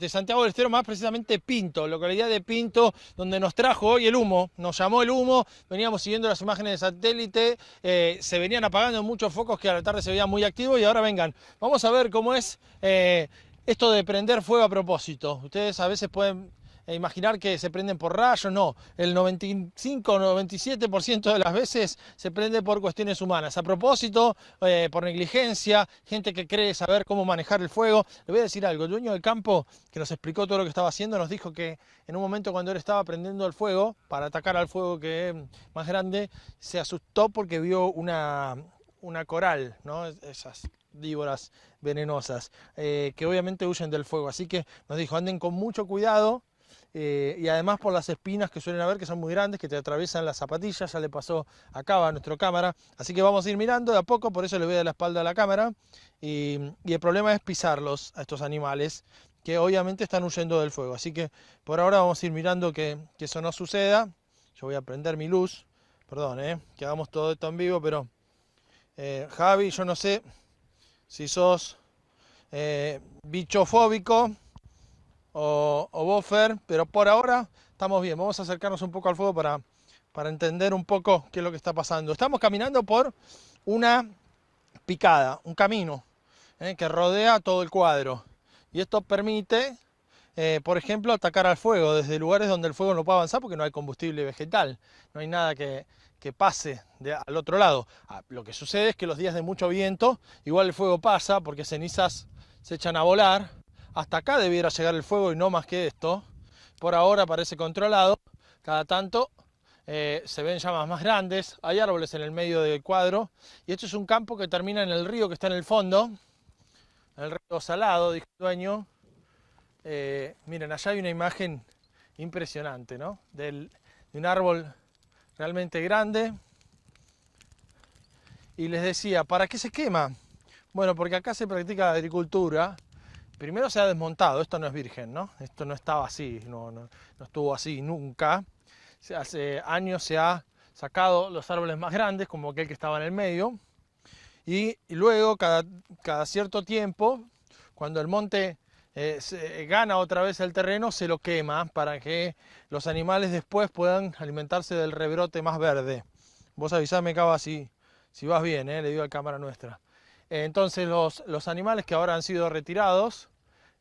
de Santiago del Estero, más precisamente Pinto, localidad de Pinto, donde nos trajo hoy el humo, nos llamó el humo, veníamos siguiendo las imágenes de satélite, eh, se venían apagando muchos focos que a la tarde se veían muy activos y ahora vengan, vamos a ver cómo es eh, esto de prender fuego a propósito. Ustedes a veces pueden e imaginar que se prenden por rayos, no, el 95 o 97% de las veces se prende por cuestiones humanas. A propósito, eh, por negligencia, gente que cree saber cómo manejar el fuego. Le voy a decir algo, el dueño del campo que nos explicó todo lo que estaba haciendo nos dijo que en un momento cuando él estaba prendiendo el fuego, para atacar al fuego que es mm, más grande, se asustó porque vio una, una coral, ¿no? Esas víboras venenosas, eh, que obviamente huyen del fuego. Así que nos dijo, anden con mucho cuidado eh, y además por las espinas que suelen haber, que son muy grandes, que te atraviesan las zapatillas, ya le pasó acá a nuestro cámara, así que vamos a ir mirando de a poco, por eso le voy a la espalda a la cámara, y, el problema es pisarlos a estos animales, que obviamente están huyendo del fuego, así que por ahora vamos a ir mirando que, eso no suceda, yo voy a prender mi luz, perdón, eh, que hagamos todo esto en vivo, pero eh, Javi, yo no sé si sos eh, bichofóbico, o, buffer, pero por ahora estamos bien. Vamos a acercarnos un poco al fuego para, para entender un poco qué es lo que está pasando. Estamos caminando por una picada, un camino eh, que rodea todo el cuadro. Y esto permite, eh, por ejemplo, atacar al fuego desde lugares donde el fuego no puede avanzar porque no hay combustible vegetal, no hay nada que, pase al otro lado. Ah, lo que sucede es que los días de mucho viento, igual el fuego pasa porque cenizas se echan a volar hasta acá debiera llegar el fuego y no más que esto. Por ahora parece controlado. Cada tanto eh, se ven llamas más grandes, hay árboles en el medio del cuadro y esto es un campo que termina en el río que está en el fondo, el río salado, dijo el dueño. Eh, miren, allá hay una imagen impresionante, ¿no? de un árbol realmente grande. Y les decía, ¿para qué se quema? Bueno, porque acá se practica la agricultura, primero se ha desmontado, esto no es virgen, ¿no? Esto no estaba así, no, estuvo así nunca. hace años se ha sacado los árboles más grandes, como aquel que estaba en el medio, y, luego cada, cierto tiempo, cuando el monte eh, gana otra vez el terreno, se lo quema para que los animales después puedan alimentarse del rebrote más verde. Vos avisame, Cava, si, si vas bien, eh, le digo la cámara nuestra. Entonces los, animales que ahora han sido retirados,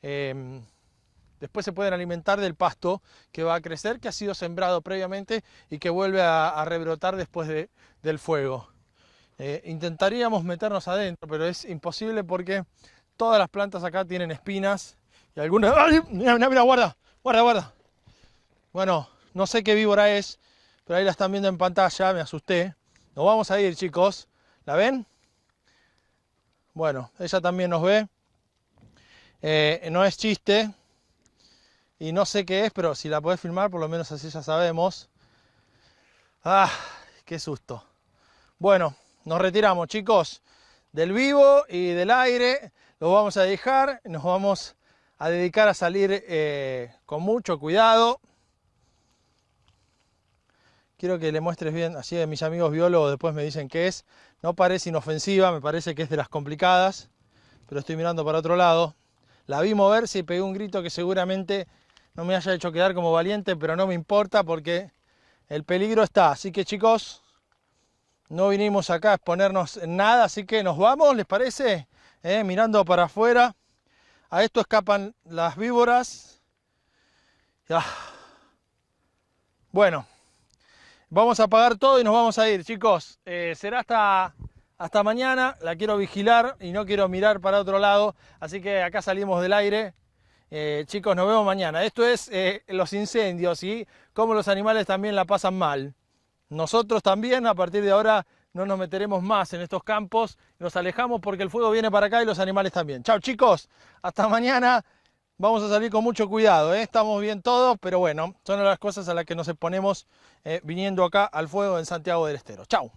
em, después se pueden alimentar del pasto que va a crecer, que ha sido sembrado previamente y que vuelve a, rebrotar después del fuego. Eh, intentaríamos meternos adentro, pero es imposible porque todas las plantas acá tienen espinas y algunas... ¡Ay! Mira, mira, guarda, guarda, guarda. Bueno, no sé qué víbora es, pero ahí la están viendo en pantalla, me asusté. Nos vamos a ir, chicos. ¿La ven? Bueno, ella también nos ve. Eh, no es chiste. Y no sé qué es, pero si la podés filmar, por lo menos así ya sabemos. Ah, qué susto. Bueno, nos retiramos, chicos, del vivo y del aire. Lo vamos a dejar. Nos vamos a dedicar a salir eh, con mucho cuidado quiero que le muestres bien, así de mis amigos biólogos después me dicen qué es. No parece inofensiva, me parece que es de las complicadas, pero estoy mirando para otro lado. La vi moverse y pegué un grito que seguramente no me haya hecho quedar como valiente, pero no me importa porque el peligro está. Así que chicos, no vinimos acá a exponernos en nada, así que nos vamos, ¿les parece? Eh, mirando para afuera. A esto escapan las víboras. Ya. Ah. Bueno. Vamos a apagar todo y nos vamos a ir, chicos. Eh, será hasta, hasta mañana. La quiero vigilar y no quiero mirar para otro lado. Así que acá salimos del aire. Eh, chicos, nos vemos mañana. Esto es eh, los incendios y cómo los animales también la pasan mal. Nosotros también, a partir de ahora, no nos meteremos más en estos campos. Nos alejamos porque el fuego viene para acá y los animales también. Chao, chicos. Hasta mañana. Vamos a salir con mucho cuidado, ¿eh? estamos bien todos, pero bueno, son las cosas a las que nos exponemos eh, viniendo acá al fuego en Santiago del Estero. Chao.